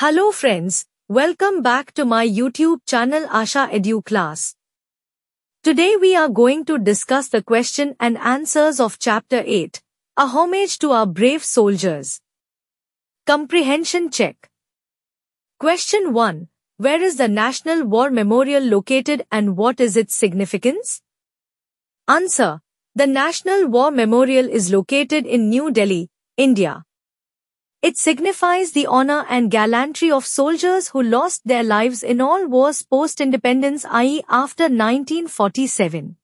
Hello friends, welcome back to my YouTube channel Asha Edu class. Today we are going to discuss the question and answers of chapter 8, a homage to our brave soldiers. Comprehension check. Question 1. Where is the National War Memorial located and what is its significance? Answer. The National War Memorial is located in New Delhi, India. It signifies the honor and gallantry of soldiers who lost their lives in all wars post-independence i.e. after 1947.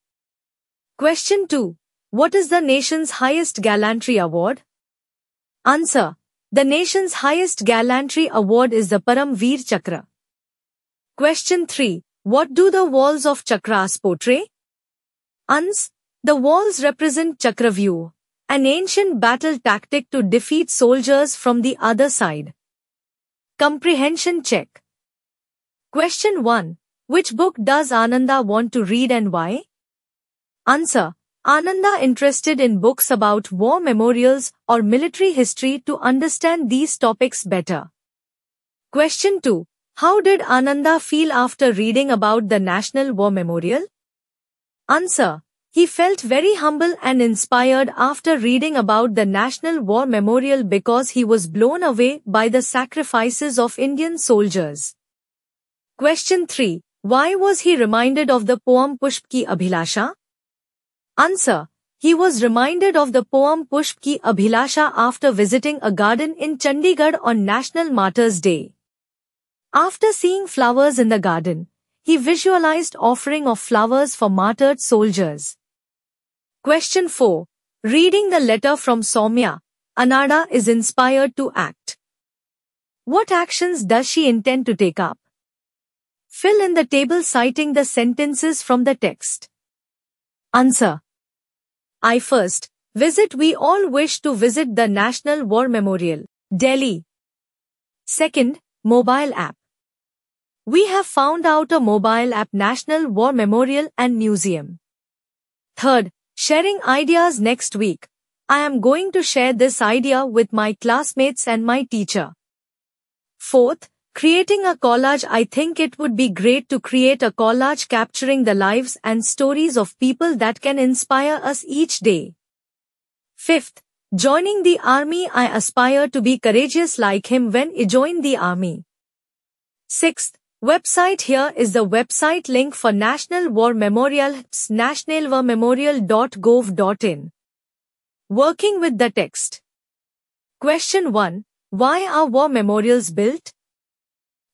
Question 2. What is the nation's highest gallantry award? Answer. The nation's highest gallantry award is the Param Veer Chakra. Question 3. What do the walls of chakras portray? Ans, the walls represent chakra view, an ancient battle tactic to defeat soldiers from the other side. Comprehension check. Question 1. Which book does Ananda want to read and why? Answer. Ananda interested in books about war memorials or military history to understand these topics better. Question 2. How did Ananda feel after reading about the National War Memorial? Answer. He felt very humble and inspired after reading about the National War Memorial because he was blown away by the sacrifices of Indian soldiers. Question 3. Why was he reminded of the poem Pushp Ki Abhilasha? Answer. He was reminded of the poem Pushp Ki Abhilasha after visiting a garden in Chandigarh on National Martyrs Day. After seeing flowers in the garden, he visualized offering of flowers for martyred soldiers. Question 4. Reading the letter from Soumya, Anada is inspired to act. What actions does she intend to take up? Fill in the table citing the sentences from the text. Answer. I first visit we all wish to visit the National War Memorial, Delhi. Second, mobile app. We have found out a mobile app National War Memorial and Museum. Third, Sharing ideas next week. I am going to share this idea with my classmates and my teacher. Fourth, creating a collage. I think it would be great to create a collage capturing the lives and stories of people that can inspire us each day. Fifth, joining the army. I aspire to be courageous like him when he joined the army. Sixth, Website Here is the website link for National War Memorial, nationalwarmemorial.gov.in. Working with the text. Question 1. Why are war memorials built?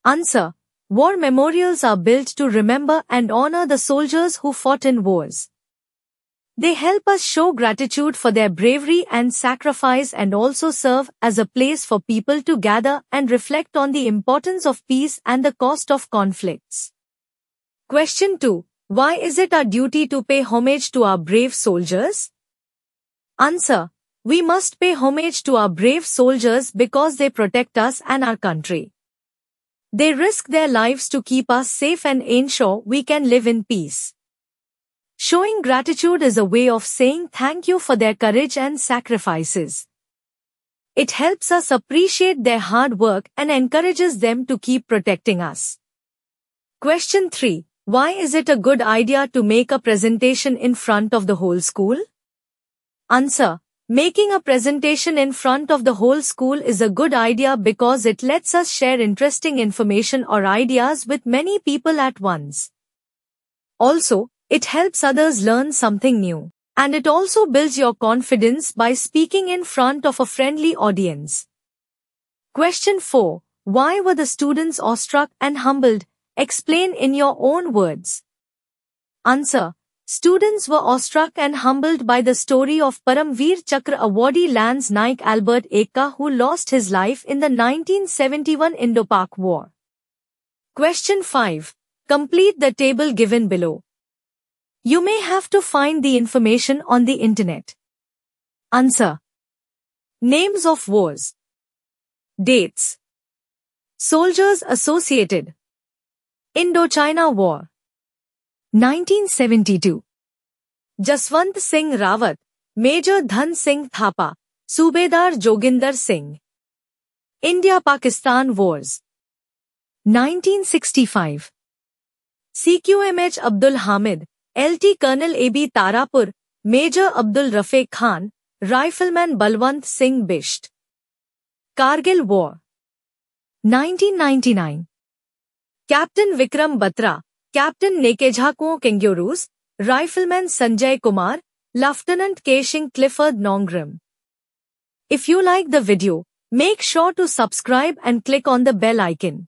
Answer. War memorials are built to remember and honor the soldiers who fought in wars. They help us show gratitude for their bravery and sacrifice and also serve as a place for people to gather and reflect on the importance of peace and the cost of conflicts. Question 2. Why is it our duty to pay homage to our brave soldiers? Answer. We must pay homage to our brave soldiers because they protect us and our country. They risk their lives to keep us safe and ensure we can live in peace. Showing gratitude is a way of saying thank you for their courage and sacrifices. It helps us appreciate their hard work and encourages them to keep protecting us. Question 3. Why is it a good idea to make a presentation in front of the whole school? Answer. Making a presentation in front of the whole school is a good idea because it lets us share interesting information or ideas with many people at once. Also, it helps others learn something new. And it also builds your confidence by speaking in front of a friendly audience. Question 4. Why were the students awestruck and humbled? Explain in your own words. Answer. Students were awestruck and humbled by the story of Paramveer Chakra awardee Lance Naik Albert Eka who lost his life in the 1971 Indo-Pak War. Question 5. Complete the table given below. You may have to find the information on the internet. Answer. Names of wars. Dates. Soldiers associated. Indochina War. 1972. Jaswant Singh Rawat, Major Dhan Singh Thapa, Subedar Joginder Singh. India-Pakistan Wars. 1965. CQMH Abdul Hamid, L T colonel A B Tarapore major Abdul Rafey Khan rifleman Balwant Singh Bisht Kargil war 1999 captain Vikram Batra captain Neikezhakuo Kengurüse rifleman Sanjay Kumar lieutenant Keishing Clifford Nongrum if you like the video make sure to subscribe and click on the bell icon